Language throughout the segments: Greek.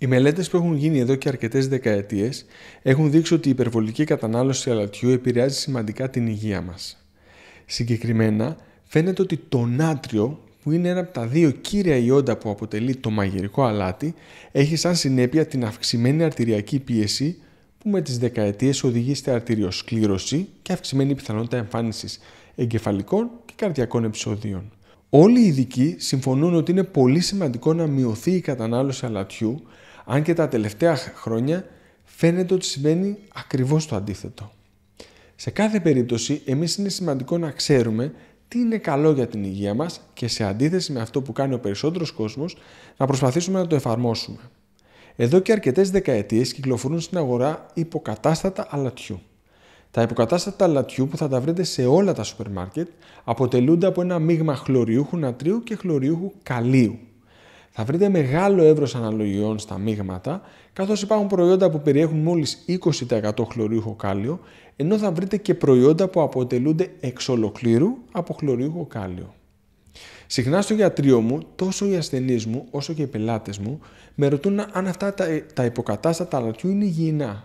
Οι μελέτες που έχουν γίνει εδώ και αρκετές δεκαετίες έχουν δείξει ότι η υπερβολική κατανάλωση αλατιού επηρεάζει σημαντικά την υγεία μας. Συγκεκριμένα, φαίνεται ότι το νάτριο, που είναι ένα από τα δύο κύρια ιόντα που αποτελεί το μαγειρικό αλάτι, έχει σαν συνέπεια την αυξημένη αρτηριακή πίεση που με τις δεκαετίες οδηγεί στη αρτηριοσκλήρωση και αυξημένη πιθανότητα εμφάνισης εγκεφαλικών και καρδιακών επεισοδίων. Όλοι οι ειδικοί συμφωνούν ότι είναι πολύ σημαντικό να μειωθεί η κατανάλωση αλατιού, αν και τα τελευταία χρόνια φαίνεται ότι συμβαίνει ακριβώς το αντίθετο. Σε κάθε περίπτωση, εμείς είναι σημαντικό να ξέρουμε τι είναι καλό για την υγεία μας και σε αντίθεση με αυτό που κάνει ο περισσότερος κόσμος, να προσπαθήσουμε να το εφαρμόσουμε. Εδώ και αρκετές δεκαετίες κυκλοφορούν στην αγορά υποκατάστατα αλατιού. Τα υποκατάστατα αλατιού που θα τα βρείτε σε όλα τα σούπερ μάρκετ αποτελούνται από ένα μείγμα χλωριούχου νατρίου και χλωριούχου καλίου θα βρείτε μεγάλο εύρος αναλογιών στα μείγματα, καθώς υπάρχουν προϊόντα που περιέχουν μόλις 20% χλωρίουχο κάλιο, ενώ θα βρείτε και προϊόντα που αποτελούνται εξ ολοκλήρου από χλωρίουχο κάλιο. Συχνά στο γιατρίο μου, τόσο οι ασθενείς μου όσο και οι πελάτες μου με ρωτούν αν αυτά τα υποκατάστατα αλατιού είναι υγιεινά.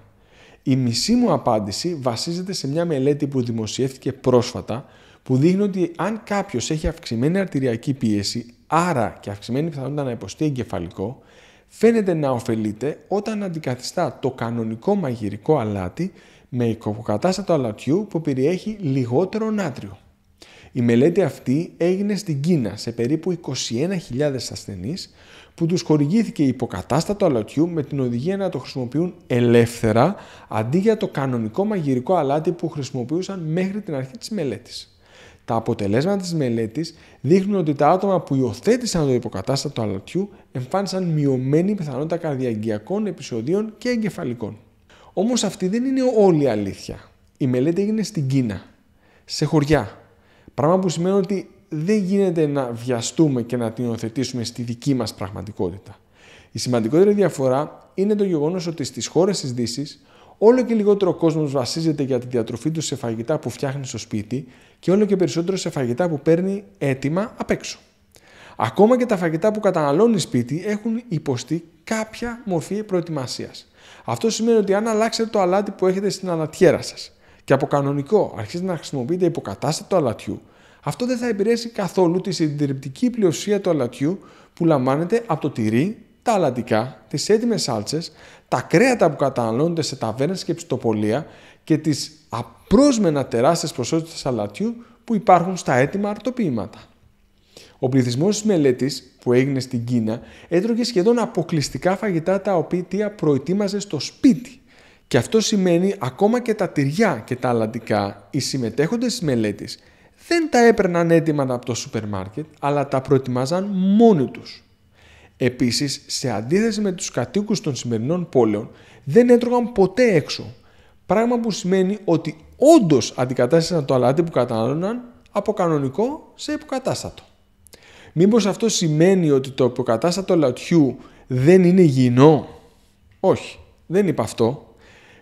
Η μισή μου απάντηση βασίζεται σε μια μελέτη που δημοσιεύτηκε πρόσφατα που δείχνει ότι αν κάποιος έχει αυξημένη αρτηριακή πίεση άρα και αυξημένη πιθανότητα να υποστεί εγκεφαλικό, φαίνεται να ωφελείται όταν αντικαθιστά το κανονικό μαγειρικό αλάτι με οικοκατάστατο αλατιού που περιέχει λιγότερο νάτριο. Η μελέτη αυτή έγινε στην Κίνα σε περίπου 21.000 ασθενείς που τους χορηγήθηκε υποκατάστατο αλατιού με την οδηγία να το χρησιμοποιούν ελεύθερα αντί για το κανονικό μαγειρικό αλάτι που χρησιμοποιούσαν μέχρι την αρχή της μελέτης. Τα αποτελέσματα της μελέτης δείχνουν ότι τα άτομα που υιοθέτησαν το υποκατάστατο αλατιού εμφάνισαν μειωμένη πιθανότητα καρδιαγγειακών επεισοδίων και εγκεφαλικών. Όμως αυτή δεν είναι όλη η αλήθεια. Η μελέτη έγινε στην Κίνα, σε χωριά. Πράγμα που σημαίνει ότι δεν γίνεται να βιαστούμε και να την υιοθετήσουμε στη δική μας πραγματικότητα. Η σημαντικότερη διαφορά είναι το γεγονός ότι στις χώρες της Δύσης όλο και λιγότερο κόσμος βασίζεται για τη διατροφή του σε φαγητά που φτιάχνει στο σπίτι και όλο και περισσότερο σε φαγητά που παίρνει έτοιμα απ' έξω. Ακόμα και τα φαγητά που καταναλώνει σπίτι έχουν υποστεί κάποια μορφή προετοιμασίας. Αυτό σημαίνει ότι αν αλλάξετε το αλάτι που έχετε στην ανατιέρα σας και από κανονικό αρχίσετε να χρησιμοποιείτε υποκατάστατο αλατιού, αυτό δεν θα επηρέασει καθόλου τη συντηρητική πλειοψηφία του αλατιού που λαμβάνεται από το τυρί, τα αλαντικά, τις έτοιμε σάλτσες, τα κρέατα που καταναλώνονται σε ταβέρνες και ψητοπολία και τις απρόσμενα τεράστιες ποσότητες αλατιού που υπάρχουν στα έτοιμα αρτοποιήματα. Ο πληθυσμός της μελέτης που έγινε στην Κίνα έτρωγε σχεδόν αποκλειστικά φαγητά τα οποία προετοίμαζε στο σπίτι. Και αυτό σημαίνει ακόμα και τα τυριά και τα αλαντικά, οι συμμετέχοντες της μελέτης δεν τα έπαιρναν έτοιμα από το σούπερ μάρκετ, αλλά τα προετοιμάζαν μόνοι τους. Επίσης, σε αντίθεση με τους κατοίκους των σημερινών πόλεων, δεν έτρωγαν ποτέ έξω. Πράγμα που σημαίνει ότι όντως αντικατάστησαν το αλάτι που κατανάλωναν από κανονικό σε υποκατάστατο. Μήπως αυτό σημαίνει ότι το υποκατάστατο λατιού δεν είναι υγιεινό? Όχι, δεν είπα αυτό.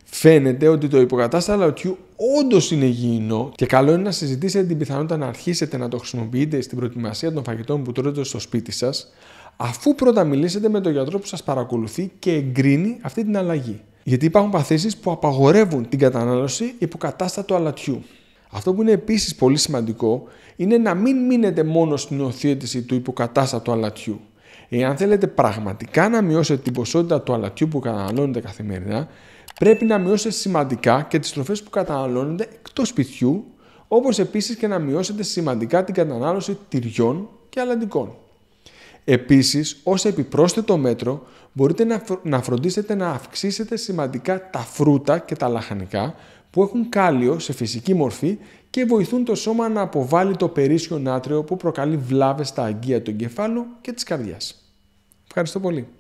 Φαίνεται ότι το υποκατάστατο λατιού όντως είναι υγιεινό και καλό είναι να συζητήσετε την πιθανότητα να αρχίσετε να το χρησιμοποιείτε στην προετοιμασία των φαγητών που τρώτε στο σπίτι σας, αφού πρώτα μιλήσετε με τον γιατρό που σας παρακολουθεί και εγκρίνει αυτή την αλλαγή. Γιατί υπάρχουν παθήσεις που απαγορεύουν την κατανάλωση υποκατάστατου αλατιού. Αυτό που είναι επίσης πολύ σημαντικό είναι να μην μείνετε μόνο στην οθέτηση του υποκατάστατου αλατιού. Εάν θέλετε πραγματικά να μειώσετε την ποσότητα του αλατιού που καταναλώνετε καθημερινά, πρέπει να μειώσετε σημαντικά και τις τροφές που καταναλώνετε εκτός σπιτιού, όπως επίσης και να μειώσετε σημαντικά την κατανάλωση τυριών και αλαντικών. Επίσης, ως επιπρόσθετο μέτρο, μπορείτε να φροντίσετε να αυξήσετε σημαντικά τα φρούτα και τα λαχανικά που έχουν κάλιο σε φυσική μορφή και βοηθούν το σώμα να αποβάλει το περίσσιο νάτριο που προκαλεί βλάβες στα αγγεία του εγκεφάλου και της καρδιάς. Ευχαριστώ πολύ.